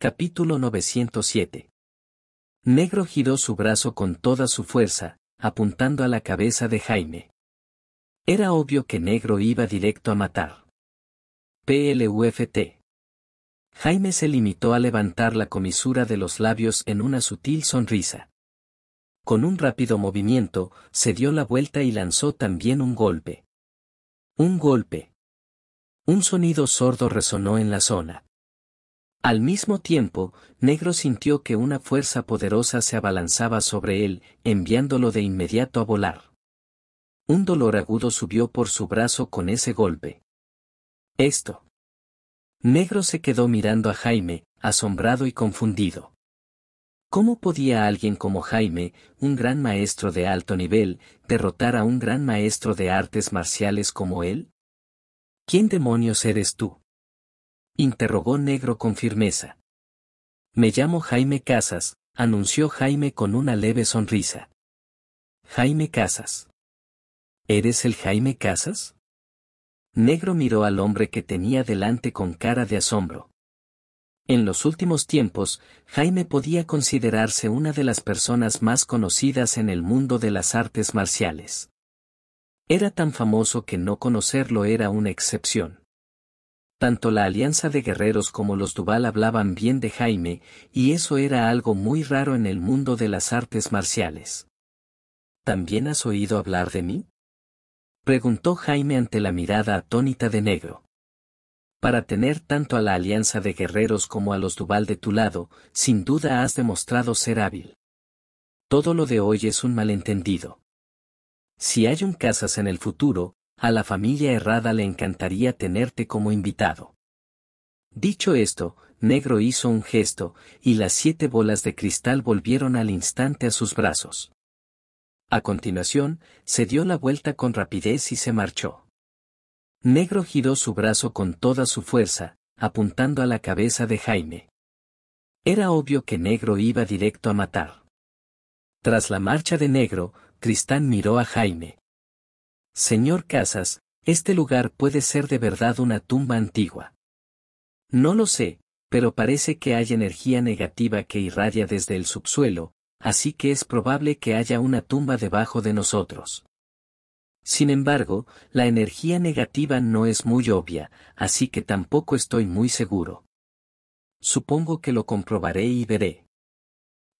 Capítulo 907. Negro giró su brazo con toda su fuerza, apuntando a la cabeza de Jaime. Era obvio que Negro iba directo a matar. PLUFT. Jaime se limitó a levantar la comisura de los labios en una sutil sonrisa. Con un rápido movimiento, se dio la vuelta y lanzó también un golpe. Un golpe. Un sonido sordo resonó en la zona. Al mismo tiempo, Negro sintió que una fuerza poderosa se abalanzaba sobre él, enviándolo de inmediato a volar. Un dolor agudo subió por su brazo con ese golpe. Esto. Negro se quedó mirando a Jaime, asombrado y confundido. ¿Cómo podía alguien como Jaime, un gran maestro de alto nivel, derrotar a un gran maestro de artes marciales como él? ¿Quién demonios eres tú? interrogó Negro con firmeza. Me llamo Jaime Casas, anunció Jaime con una leve sonrisa. Jaime Casas. ¿Eres el Jaime Casas? Negro miró al hombre que tenía delante con cara de asombro. En los últimos tiempos, Jaime podía considerarse una de las personas más conocidas en el mundo de las artes marciales. Era tan famoso que no conocerlo era una excepción. Tanto la alianza de guerreros como los Duval hablaban bien de Jaime, y eso era algo muy raro en el mundo de las artes marciales. ¿También has oído hablar de mí? Preguntó Jaime ante la mirada atónita de negro. Para tener tanto a la alianza de guerreros como a los Duval de tu lado, sin duda has demostrado ser hábil. Todo lo de hoy es un malentendido. Si hay un Casas en el futuro, a la familia errada le encantaría tenerte como invitado. Dicho esto, Negro hizo un gesto, y las siete bolas de cristal volvieron al instante a sus brazos. A continuación, se dio la vuelta con rapidez y se marchó. Negro giró su brazo con toda su fuerza, apuntando a la cabeza de Jaime. Era obvio que Negro iba directo a matar. Tras la marcha de Negro, Cristán miró a Jaime. Señor Casas, este lugar puede ser de verdad una tumba antigua. No lo sé, pero parece que hay energía negativa que irradia desde el subsuelo, así que es probable que haya una tumba debajo de nosotros. Sin embargo, la energía negativa no es muy obvia, así que tampoco estoy muy seguro. Supongo que lo comprobaré y veré.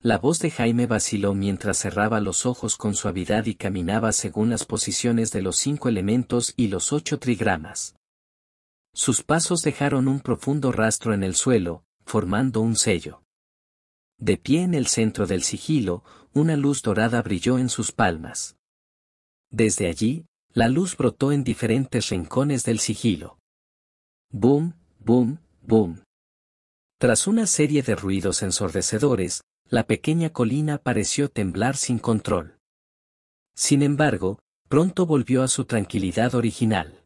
La voz de Jaime vaciló mientras cerraba los ojos con suavidad y caminaba según las posiciones de los cinco elementos y los ocho trigramas. Sus pasos dejaron un profundo rastro en el suelo, formando un sello. De pie en el centro del sigilo, una luz dorada brilló en sus palmas. Desde allí, la luz brotó en diferentes rincones del sigilo. Boom, boom, boom. Tras una serie de ruidos ensordecedores, la pequeña colina pareció temblar sin control. Sin embargo, pronto volvió a su tranquilidad original.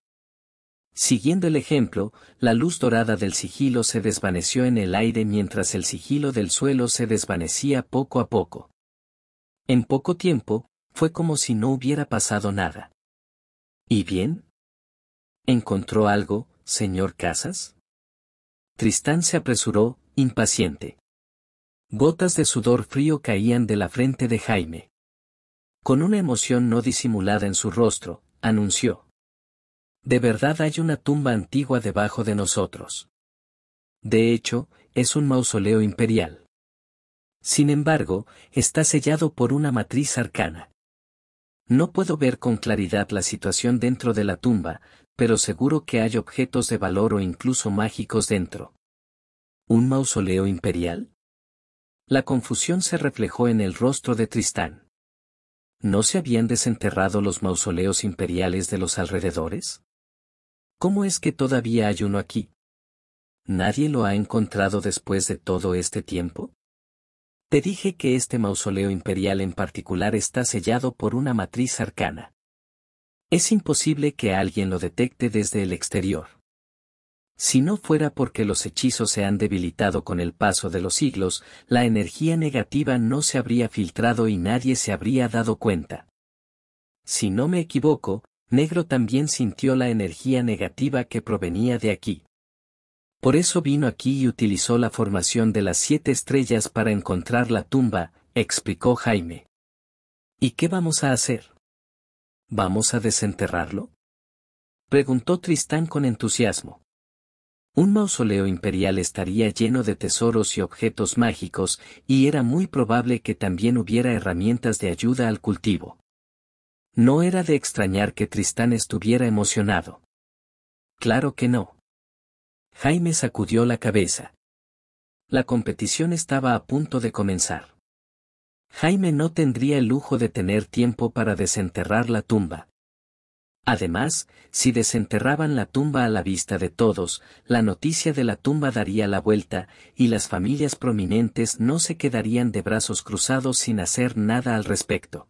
Siguiendo el ejemplo, la luz dorada del sigilo se desvaneció en el aire mientras el sigilo del suelo se desvanecía poco a poco. En poco tiempo, fue como si no hubiera pasado nada. ¿Y bien? ¿Encontró algo, señor Casas? Tristán se apresuró, impaciente. Gotas de sudor frío caían de la frente de Jaime. Con una emoción no disimulada en su rostro, anunció. De verdad hay una tumba antigua debajo de nosotros. De hecho, es un mausoleo imperial. Sin embargo, está sellado por una matriz arcana. No puedo ver con claridad la situación dentro de la tumba, pero seguro que hay objetos de valor o incluso mágicos dentro. ¿Un mausoleo imperial? La confusión se reflejó en el rostro de Tristán. ¿No se habían desenterrado los mausoleos imperiales de los alrededores? ¿Cómo es que todavía hay uno aquí? ¿Nadie lo ha encontrado después de todo este tiempo? Te dije que este mausoleo imperial en particular está sellado por una matriz arcana. Es imposible que alguien lo detecte desde el exterior. Si no fuera porque los hechizos se han debilitado con el paso de los siglos, la energía negativa no se habría filtrado y nadie se habría dado cuenta. Si no me equivoco, Negro también sintió la energía negativa que provenía de aquí. Por eso vino aquí y utilizó la formación de las siete estrellas para encontrar la tumba, explicó Jaime. ¿Y qué vamos a hacer? ¿Vamos a desenterrarlo? Preguntó Tristán con entusiasmo. Un mausoleo imperial estaría lleno de tesoros y objetos mágicos, y era muy probable que también hubiera herramientas de ayuda al cultivo. No era de extrañar que Tristán estuviera emocionado. Claro que no. Jaime sacudió la cabeza. La competición estaba a punto de comenzar. Jaime no tendría el lujo de tener tiempo para desenterrar la tumba. Además, si desenterraban la tumba a la vista de todos, la noticia de la tumba daría la vuelta, y las familias prominentes no se quedarían de brazos cruzados sin hacer nada al respecto.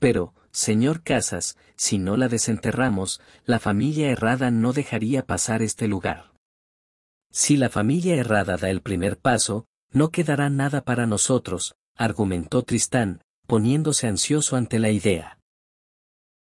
Pero, señor Casas, si no la desenterramos, la familia errada no dejaría pasar este lugar. Si la familia errada da el primer paso, no quedará nada para nosotros, argumentó Tristán, poniéndose ansioso ante la idea.